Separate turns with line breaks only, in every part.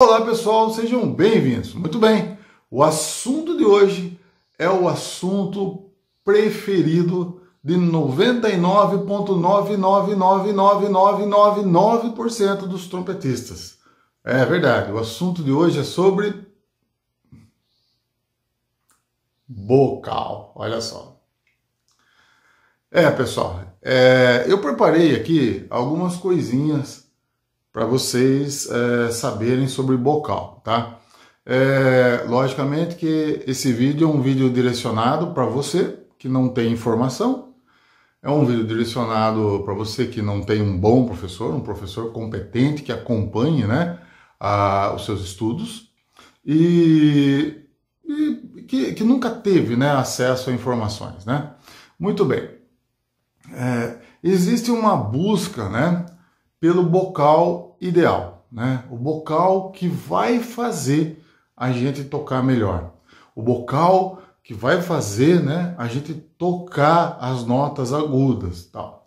Olá pessoal, sejam bem-vindos. Muito bem, o assunto de hoje é o assunto preferido de 99,999999% dos trompetistas. É verdade, o assunto de hoje é sobre bocal. Olha só. É pessoal, é... eu preparei aqui algumas coisinhas para vocês é, saberem sobre bocal, tá? É, logicamente que esse vídeo é um vídeo direcionado para você que não tem informação, é um vídeo direcionado para você que não tem um bom professor, um professor competente que acompanhe né, a, os seus estudos e, e que, que, nunca teve né, acesso a informações. Né? Muito bem. É, existe uma busca né, pelo bocal ideal, né? O bocal que vai fazer a gente tocar melhor. O bocal que vai fazer, né, a gente tocar as notas agudas, tal.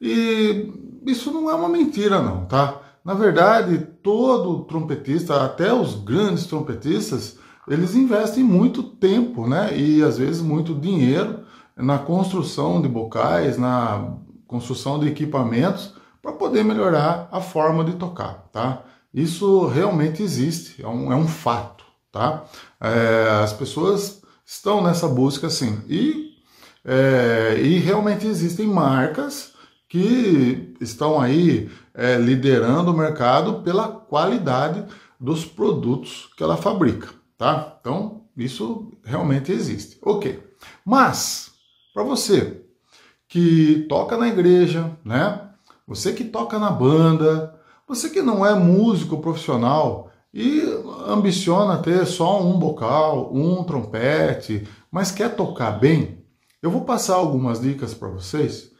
E isso não é uma mentira não, tá? Na verdade, todo trompetista, até os grandes trompetistas, eles investem muito tempo, né, e às vezes muito dinheiro na construção de bocais, na construção de equipamentos para poder melhorar a forma de tocar, tá? Isso realmente existe, é um, é um fato, tá? É, as pessoas estão nessa busca, assim, e, é, e realmente existem marcas que estão aí é, liderando o mercado pela qualidade dos produtos que ela fabrica, tá? Então, isso realmente existe. Ok. Mas, para você que toca na igreja, né? Você que toca na banda, você que não é músico profissional e ambiciona ter só um bocal, um trompete, mas quer tocar bem, eu vou passar algumas dicas para vocês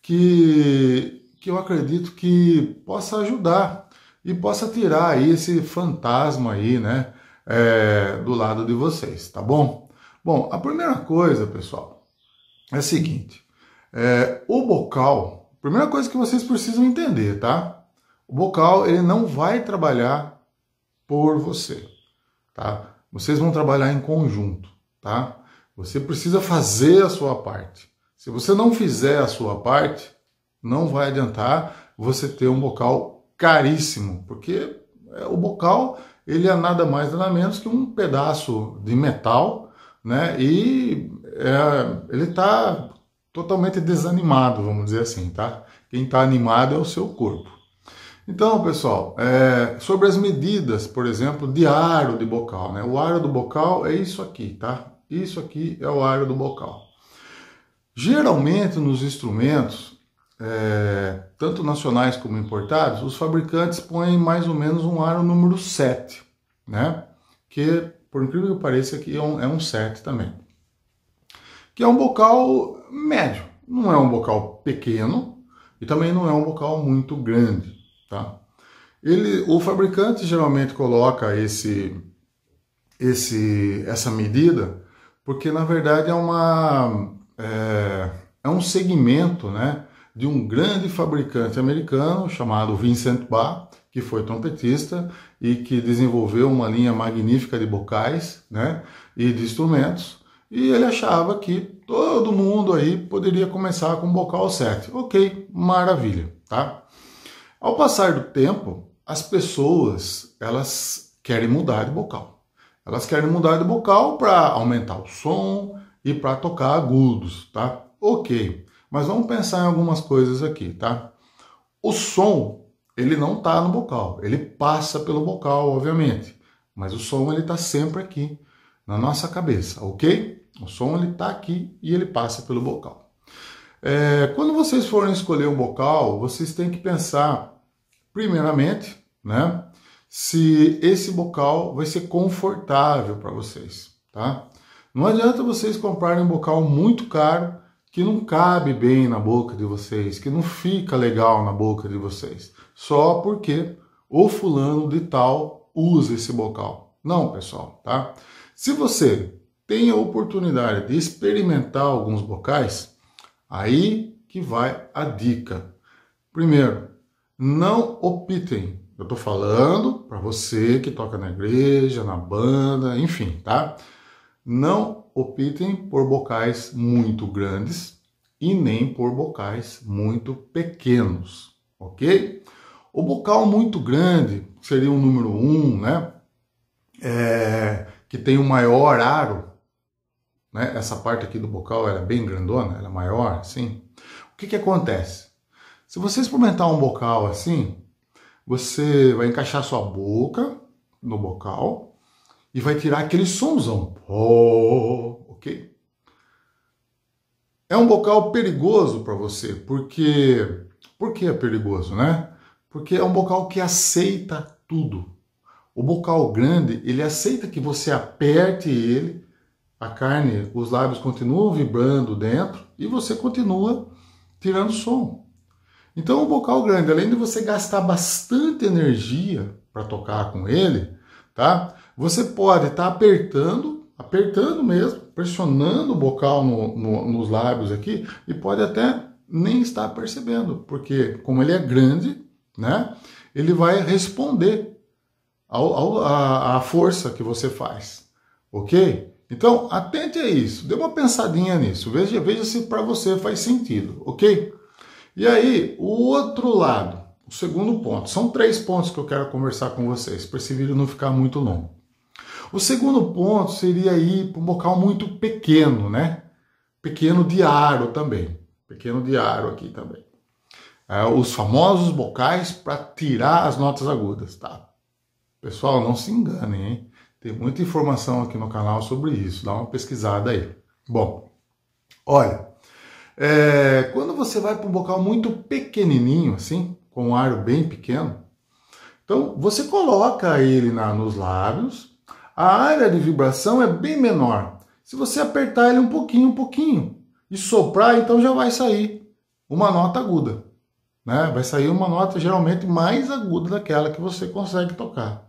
que, que eu acredito que possa ajudar e possa tirar aí esse fantasma aí, né, é, do lado de vocês, tá bom? Bom, a primeira coisa, pessoal, é a seguinte: é, o bocal Primeira coisa que vocês precisam entender, tá? O bocal ele não vai trabalhar por você, tá? Vocês vão trabalhar em conjunto, tá? Você precisa fazer a sua parte. Se você não fizer a sua parte, não vai adiantar você ter um bocal caríssimo, porque o bocal ele é nada mais nada menos que um pedaço de metal, né? E é, ele está totalmente desanimado, vamos dizer assim, tá? Quem está animado é o seu corpo. Então, pessoal, é, sobre as medidas, por exemplo, de aro de bocal, né? O aro do bocal é isso aqui, tá? Isso aqui é o aro do bocal. Geralmente, nos instrumentos, é, tanto nacionais como importados, os fabricantes põem mais ou menos um aro número 7, né? Que, por incrível que pareça, aqui é um, é um 7 também que é um bocal médio. Não é um bocal pequeno e também não é um bocal muito grande, tá? Ele, o fabricante geralmente coloca esse, esse, essa medida porque na verdade é uma é, é um segmento, né, de um grande fabricante americano chamado Vincent Bach, que foi trompetista e que desenvolveu uma linha magnífica de bocais, né, e de instrumentos e ele achava que todo mundo aí poderia começar com o bocal certo. Ok, maravilha, tá? Ao passar do tempo, as pessoas elas querem mudar de bocal. Elas querem mudar de bocal para aumentar o som e para tocar agudos, tá? Ok, mas vamos pensar em algumas coisas aqui, tá? O som ele não está no bocal, ele passa pelo bocal, obviamente, mas o som ele está sempre aqui na nossa cabeça, ok? O som ele está aqui e ele passa pelo bocal. É, quando vocês forem escolher um bocal, vocês têm que pensar, primeiramente, né, se esse bocal vai ser confortável para vocês, tá? Não adianta vocês comprarem um bocal muito caro que não cabe bem na boca de vocês, que não fica legal na boca de vocês, só porque o fulano de tal usa esse bocal. Não, pessoal, tá? Se você tem a oportunidade de experimentar alguns bocais, aí que vai a dica. Primeiro, não optem. Eu estou falando para você que toca na igreja, na banda, enfim, tá? Não optem por bocais muito grandes e nem por bocais muito pequenos, ok? O bocal muito grande seria o número um, né? É, que tem o maior aro, né? Essa parte aqui do bocal ela é bem grandona, ela é maior, sim. O que, que acontece? Se você experimentar um bocal assim, você vai encaixar sua boca no bocal e vai tirar aquele somzão. Oh, ok? É um bocal perigoso para você, porque. Por que é perigoso, né? Porque é um bocal que aceita tudo. O bocal grande, ele aceita que você aperte ele, a carne, os lábios continuam vibrando dentro e você continua tirando som. Então, o bocal grande, além de você gastar bastante energia para tocar com ele, tá? Você pode estar tá apertando, apertando mesmo, pressionando o bocal no, no, nos lábios aqui e pode até nem estar percebendo, porque como ele é grande, né? Ele vai responder à força que você faz, ok? Então, atente a isso, dê uma pensadinha nisso, veja, veja se para você faz sentido, ok? E aí, o outro lado, o segundo ponto, são três pontos que eu quero conversar com vocês, para esse vídeo não ficar muito longo. O segundo ponto seria ir para um local muito pequeno, né? Pequeno diário também, pequeno diário aqui também. É, os famosos bocais para tirar as notas agudas, tá? Pessoal, não se enganem, hein? Tem muita informação aqui no canal sobre isso, dá uma pesquisada aí. Bom, olha, é, quando você vai para um bocal muito pequenininho, assim, com um aro bem pequeno, então você coloca ele na, nos lábios, a área de vibração é bem menor. Se você apertar ele um pouquinho, um pouquinho, e soprar, então já vai sair uma nota aguda. Né? Vai sair uma nota geralmente mais aguda daquela que você consegue tocar.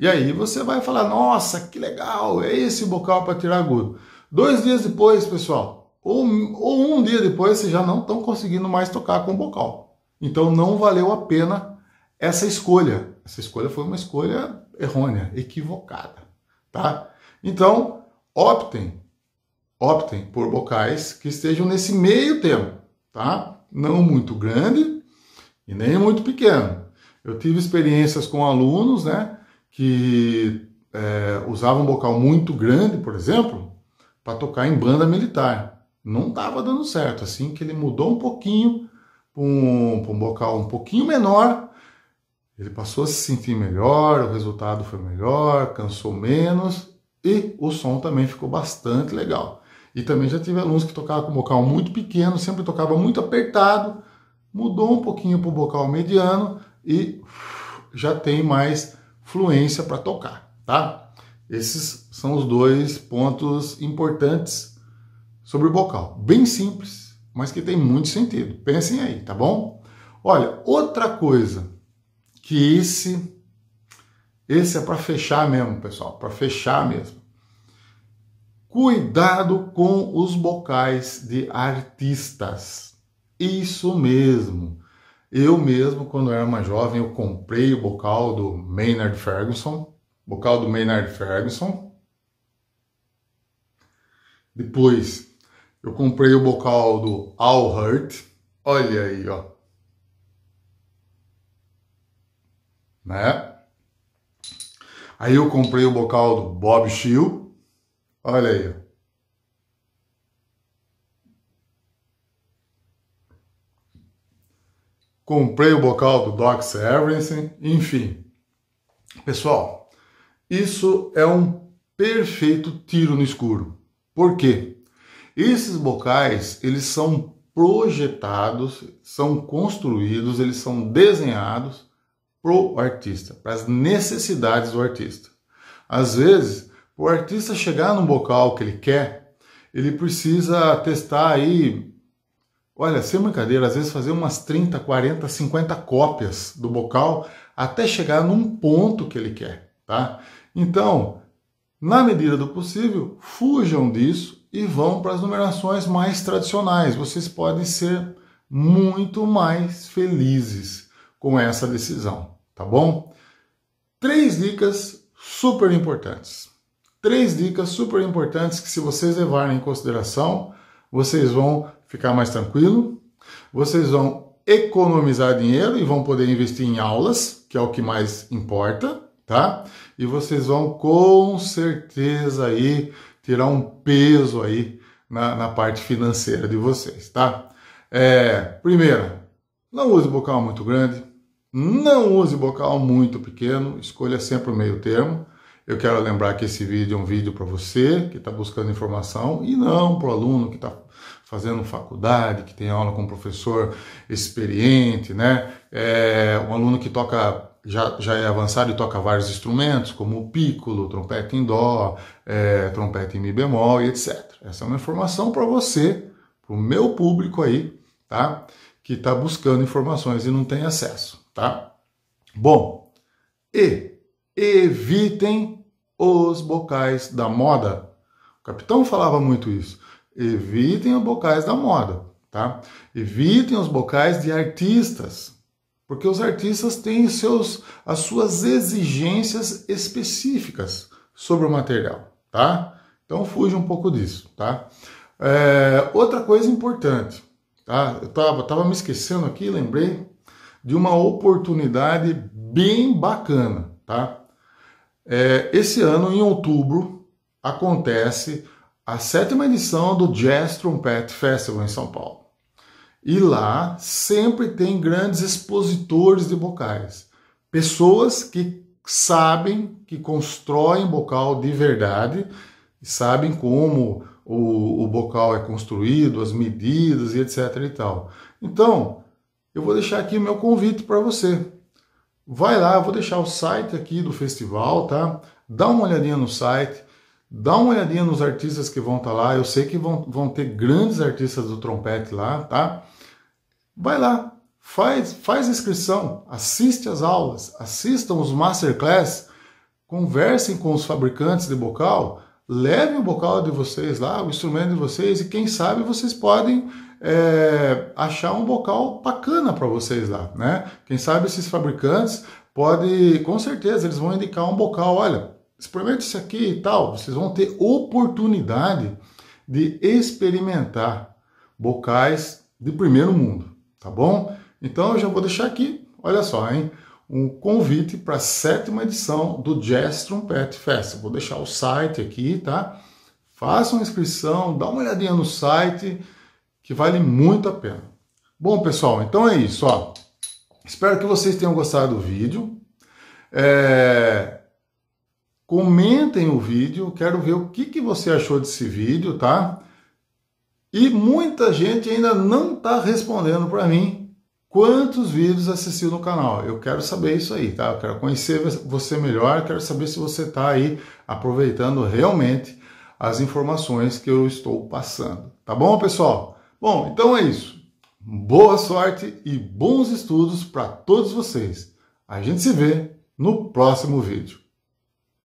E aí você vai falar: nossa, que legal, é esse bocal para tirar agudo. Dois dias depois, pessoal, ou, ou um dia depois, vocês já não estão conseguindo mais tocar com o bocal. Então não valeu a pena essa escolha. Essa escolha foi uma escolha errônea, equivocada, tá? Então optem, optem por bocais que estejam nesse meio termo, tá? Não muito grande e nem muito pequeno. Eu tive experiências com alunos, né? que é, usava um bocal muito grande, por exemplo, para tocar em banda militar. Não estava dando certo, assim que ele mudou um pouquinho para um, um bocal um pouquinho menor, ele passou a se sentir melhor, o resultado foi melhor, cansou menos e o som também ficou bastante legal. E também já tive alunos que tocavam com bocal muito pequeno, sempre tocava muito apertado, mudou um pouquinho para o bocal mediano e já tem mais fluência para tocar, tá? Esses são os dois pontos importantes sobre o bocal. Bem simples, mas que tem muito sentido. Pensem aí, tá bom? Olha, outra coisa que esse esse é para fechar mesmo, pessoal, para fechar mesmo. Cuidado com os bocais de artistas. Isso mesmo. Eu mesmo, quando era mais jovem, eu comprei o bocal do Maynard Ferguson, bocal do Maynard Ferguson. Depois, eu comprei o bocal do Al Hurt. Olha aí, ó. Né? Aí eu comprei o bocal do Bob Shield. Olha aí, ó. comprei o bocal do Doc Severinsen, enfim. Pessoal, isso é um perfeito tiro no escuro. Por quê? Esses bocais, eles são projetados, são construídos, eles são desenhados pro artista, para as necessidades do artista. Às vezes, para o artista chegar no bocal que ele quer, ele precisa testar aí Olha, sem brincadeira, às vezes fazer umas 30, 40, 50 cópias do bocal até chegar num ponto que ele quer, tá? Então, na medida do possível, fujam disso e vão para as numerações mais tradicionais. Vocês podem ser muito mais felizes com essa decisão, tá bom? Três dicas super importantes. Três dicas super importantes que, se vocês levarem em consideração, vocês vão ficar mais tranquilo, vocês vão economizar dinheiro e vão poder investir em aulas, que é o que mais importa, tá? E vocês vão com certeza aí tirar um peso aí na, na parte financeira de vocês, tá? É, primeiro, não use bocal muito grande, não use bocal muito pequeno, escolha sempre o meio termo. Eu quero lembrar que esse vídeo é um vídeo para você que está buscando informação e não para o aluno que está fazendo faculdade, que tem aula com um professor experiente, né? É, um aluno que toca já, já é avançado e toca vários instrumentos, como o pícolo, trompete em dó, é, trompete em mi bemol e etc. Essa é uma informação para você, para o meu público aí, tá? Que está buscando informações e não tem acesso, tá? Bom, e evitem os bocais da moda. O capitão falava muito isso. Evitem os bocais da moda, tá? Evitem os bocais de artistas, porque os artistas têm seus, as suas exigências específicas sobre o material, tá? Então fuja um pouco disso, tá? É, outra coisa importante, tá? Eu tava, tava me esquecendo aqui, lembrei de uma oportunidade bem bacana, tá? É, esse ano, em outubro, acontece a sétima edição do Jazz Trumpet Festival em São Paulo. E lá sempre tem grandes expositores de vocais, pessoas que sabem, que constroem bocal de verdade, sabem como o, o bocal é construído, as medidas e etc e tal. Então, eu vou deixar aqui o meu convite para você vai lá, vou deixar o site aqui do festival, tá? Dá uma olhadinha no site, dá uma olhadinha nos artistas que vão estar tá lá. Eu sei que vão, vão ter grandes artistas do trompete lá, tá? Vai lá, faz, faz inscrição, assiste as aulas, assistam os masterclass, conversem com os fabricantes de bocal, levem o bocal de vocês lá, o instrumento de vocês e quem sabe vocês podem é, achar um bocal bacana para vocês lá, né? Quem sabe esses fabricantes podem, com certeza, eles vão indicar um bocal, olha, experimente isso aqui e tal. Vocês vão ter oportunidade de experimentar bocais de primeiro mundo, tá bom? Então eu já vou deixar aqui, olha só, hein? um convite para a sétima edição do Jazz Trumpet Fest. Vou deixar o site aqui, tá? Faça uma inscrição, dá uma olhadinha no site que vale muito a pena. Bom, pessoal, então é isso. Ó. Espero que vocês tenham gostado do vídeo. É... Comentem o vídeo, quero ver o que, que você achou desse vídeo, tá? E muita gente ainda não está respondendo para mim quantos vídeos assistiu no canal. Eu quero saber isso aí, tá? Eu quero conhecer você melhor, quero saber se você está aí aproveitando realmente as informações que eu estou passando. Tá bom, pessoal? Bom, então é isso. Boa sorte e bons estudos para todos vocês. A gente se vê no próximo vídeo.